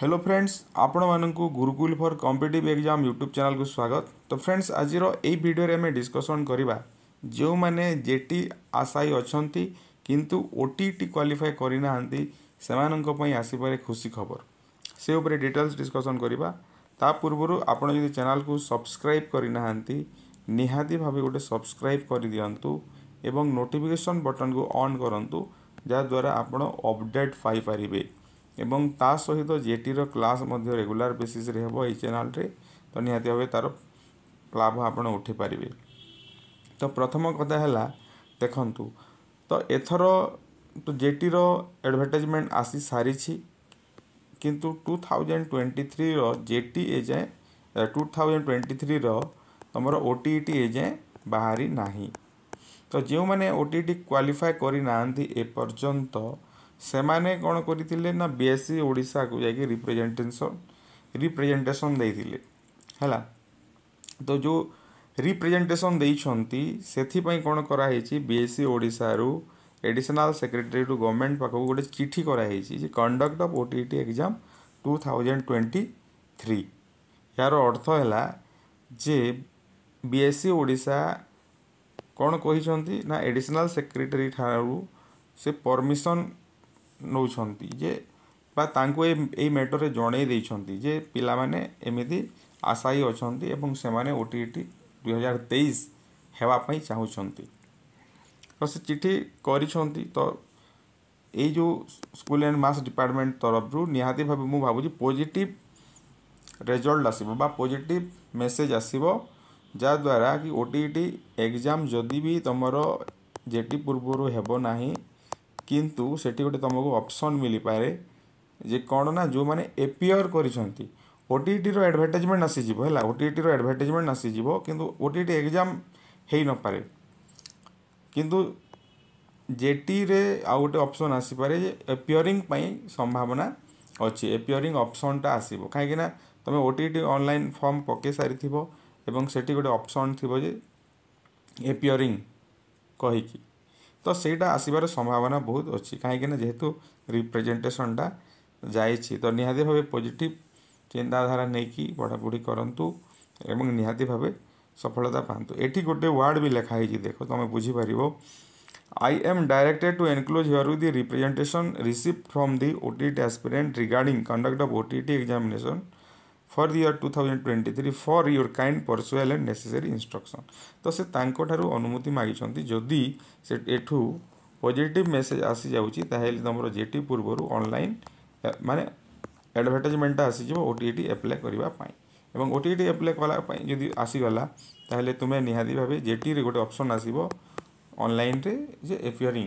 hello friends ଆପଣମାନଙ୍କୁ Gurukul for competitive exam YouTube ଚ୍ୟାନେଲ୍କୁ ସ୍ୱାଗତ ତ ଫ୍ରେଣ୍ଡସ୍ ଆଜିର ଏହି ଭିଡ଼ିଓରେ ଆମେ ଡିସ୍କସନ୍ କରିବା ଯେଉଁମାନେ ଜେଟି ଆଶାୟୀ ଅଛନ୍ତି କିନ୍ତୁ ଓ ଟି ଟି କ୍ୱାଲିଫାଏ କରିନାହାନ୍ତି ସେମାନଙ୍କ ପାଇଁ ଆସିପାରେ ଖୁସି ଖବର ସେ ଉପରେ ଡିଟେଲ୍ସ ଡିସ୍କସନ୍ କରିବା ତା ପୂର୍ବରୁ ଆପଣ ଯଦି ଚ୍ୟାନେଲ୍କୁ ସବସ୍କ୍ରାଇବ୍ କରିନାହାନ୍ତି ନିହାତି ଭାବେ ଗୋଟେ ସବସ୍କ୍ରାଇବ୍ କରିଦିଅନ୍ତୁ ଏବଂ ନୋଟିଫିକେସନ୍ ବଟନ୍କୁ ଅନ୍ କରନ୍ତୁ ଯାହାଦ୍ୱାରା ଆପଣ ଅପଡ଼େଟ୍ ପାଇପାରିବେ ଏବଂ ତା ସହିତ ଜେଟିର କ୍ଲାସ୍ ମଧ୍ୟ ରେଗୁଲାର ବେସିସ୍ରେ ହେବ ଏହି ଚ୍ୟାନେଲ୍ରେ ତ ନିହାତି ଭାବେ ତା'ର ଲାଭ ଆପଣ ଉଠାଇପାରିବେ ତ ପ୍ରଥମ କଥା ହେଲା ଦେଖନ୍ତୁ ତ ଏଥର ତ ଜେଟିର ଆଡ଼ଭର୍ଟାଇଜମେଣ୍ଟ ଆସି ସାରିଛି କିନ୍ତୁ ଟୁ ଥାଉଜେଣ୍ଡ ଟ୍ୱେଣ୍ଟି ଥ୍ରୀର ଜେଟି ଏଯାଏଁ ଟୁ ଥାଉଜେଣ୍ଡ ଟ୍ୱେଣ୍ଟି ଥ୍ରୀର ତୁମର ଓ ଟି ଇ ଟି ଏଯାଏଁ ବାହାରି ନାହିଁ ତ ଯେଉଁମାନେ ଓ ଟି ଇ ଟି କ୍ୱାଲିଫାଏ କରିନାହାନ୍ତି ଏପର୍ଯ୍ୟନ୍ତ ସେମାନେ କ'ଣ କରିଥିଲେ ନା ବି ଏସ୍ ସି ଓଡ଼ିଶାକୁ ଯାଇକି ରିପ୍ରେଜେଣ୍ଟେସନ୍ ରିପ୍ରେଜେଣ୍ଟେସନ୍ ଦେଇଥିଲେ ହେଲା ତ ଯେଉଁ ରିପ୍ରେଜେଣ୍ଟେସନ୍ ଦେଇଛନ୍ତି ସେଥିପାଇଁ କ'ଣ କରାହେଇଛି ବି ଏସ୍ ସି ଓଡ଼ିଶାରୁ ଏଡ଼ିସନାଲ୍ ସେକ୍ରେଟାରୀ ଟୁ ଗଭର୍ଣ୍ଣମେଣ୍ଟ ପାଖକୁ ଗୋଟେ ଚିଠି କରାହେଇଛି ଯେ conduct of O T T exam two thousand twenty three ଏହାର ଅର୍ଥ ହେଲା ଯେ ବି ଏସ୍ ସି ଓଡ଼ିଶା କ'ଣ କହିଛନ୍ତି ନା ଏଡ଼ିସନାଲ୍ ସେକ୍ରେଟାରୀ ଠାରୁ ସେ ପରମିସନ୍ नौकरे मैटर में जड़े जे पाने आशाई अच्छा से मैंने ओ दुई हजार तेईस होगापी चाहते तो चिठी कर जो स्कूल एंड मास डिपार्टमेंट तरफ निहाती भाव मुझे भावुँ पजिट रेजल्ट आसो पजिट मेसेज आसव जहाद्वारा कि ओटी टी टी जदि भी तुम जेटी पूर्वर हेबना କିନ୍ତୁ ସେଠି ଗୋଟେ ତୁମକୁ ଅପସନ୍ ମିଳିପାରେ ଯେ କ'ଣ ନା ଯେଉଁମାନେ ଏପିଅର୍ କରିଛନ୍ତି ଓଟିଇଟିର ଆଡ଼ଭାଟାଇଜମେଣ୍ଟ ଆସିଯିବ ହେଲା ଓଟିଇଟିର ଆଡ଼ଭାଟାଇଜମେଣ୍ଟ ଆସିଯିବ କିନ୍ତୁ ଓଟିଇଟି ଏକ୍ଜାମ୍ ହେଇନପାରେ କିନ୍ତୁ ଜେଟିରେ ଆଉ ଗୋଟେ ଅପସନ୍ ଆସିପାରେ ଯେ ଏପିଅରିଂ ପାଇଁ ସମ୍ଭାବନା ଅଛି ଏପିଅରିଂ ଅପସନ୍ଟା ଆସିବ କାହିଁକିନା ତୁମେ ଓଟିଇଟି ଅନଲାଇନ୍ ଫର୍ମ ପକାଇ ସାରିଥିବ ଏବଂ ସେଠି ଗୋଟେ ଅପସନ୍ ଥିବ ଯେ ଏପିଅରିଂ କହିକି ତ ସେଇଟା ଆସିବାର ସମ୍ଭାବନା ବହୁତ ଅଛି କାହିଁକିନା ଯେହେତୁ ରିପ୍ରେଜେଣ୍ଟେସନ୍ଟା ଯାଇଛି ତ ନିହାତି ଭାବେ ପଜିଟିଭ୍ ଚିନ୍ତାଧାରା ନେଇକି ପଢ଼ାପଢ଼ି କରନ୍ତୁ ଏବଂ ନିହାତି ଭାବେ ସଫଳତା ପାଆନ୍ତୁ ଏଠି ଗୋଟେ ୱାର୍ଡ଼ ବି ଲେଖା ହେଇଛି ଦେଖ ତୁମେ ବୁଝିପାରିବ I am directed to enclose here with the representation received from the OTT aspirant regarding conduct of OTT examination for the year two thousand twenty three for your kind perusal and necessary instruction ତ ସେ ତାଙ୍କଠାରୁ ଅନୁମତି ମାଗିଛନ୍ତି ଯଦି ସେ ଏଠୁ positive message ଆସିଯାଉଛି ତାହେଲେ ତୁମର ଜେଟି ପୂର୍ବରୁ ଅନଲାଇନ୍ ମାନେ ଆଡ଼ଭର୍ଟାଇଜମେଣ୍ଟଟା ଆସିଯିବ ଓ ଟି ଇ ଟି ଆପ୍ଲାଏ କରିବା ପାଇଁ ଏବଂ ଓ ଟି ଇ ଟି ଆପ୍ଲାଏ କଲା ପାଇଁ ଯଦି ଆସିଗଲା ତାହେଲେ ତୁମେ ନିହାତି ଭାବେ ଜେଟିରେ ଗୋଟେ ଅପସନ୍ ଆସିବ ଅନଲାଇନ୍ରେ ଯେ ଏପିୟରିଂ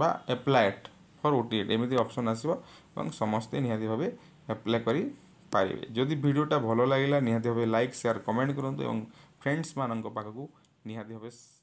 ବା ଆପ୍ଲାଏଡ୍ ଫର୍ ଓ ଟି ଇ ଟି ଏମିତି ଅପସନ୍ ଆସିବ ଏବଂ ସମସ୍ତେ ନିହାତି ଭାବେ ଆପ୍ଲାଏ କରି পারিবে যদি ভিডিওটা ভালো লাগিলা নিহতি ভাবে লাইক সেয়ার কমেন্ট করুন এবং ফ্রেন্ডস মানক পাখক নিহতি ভাবে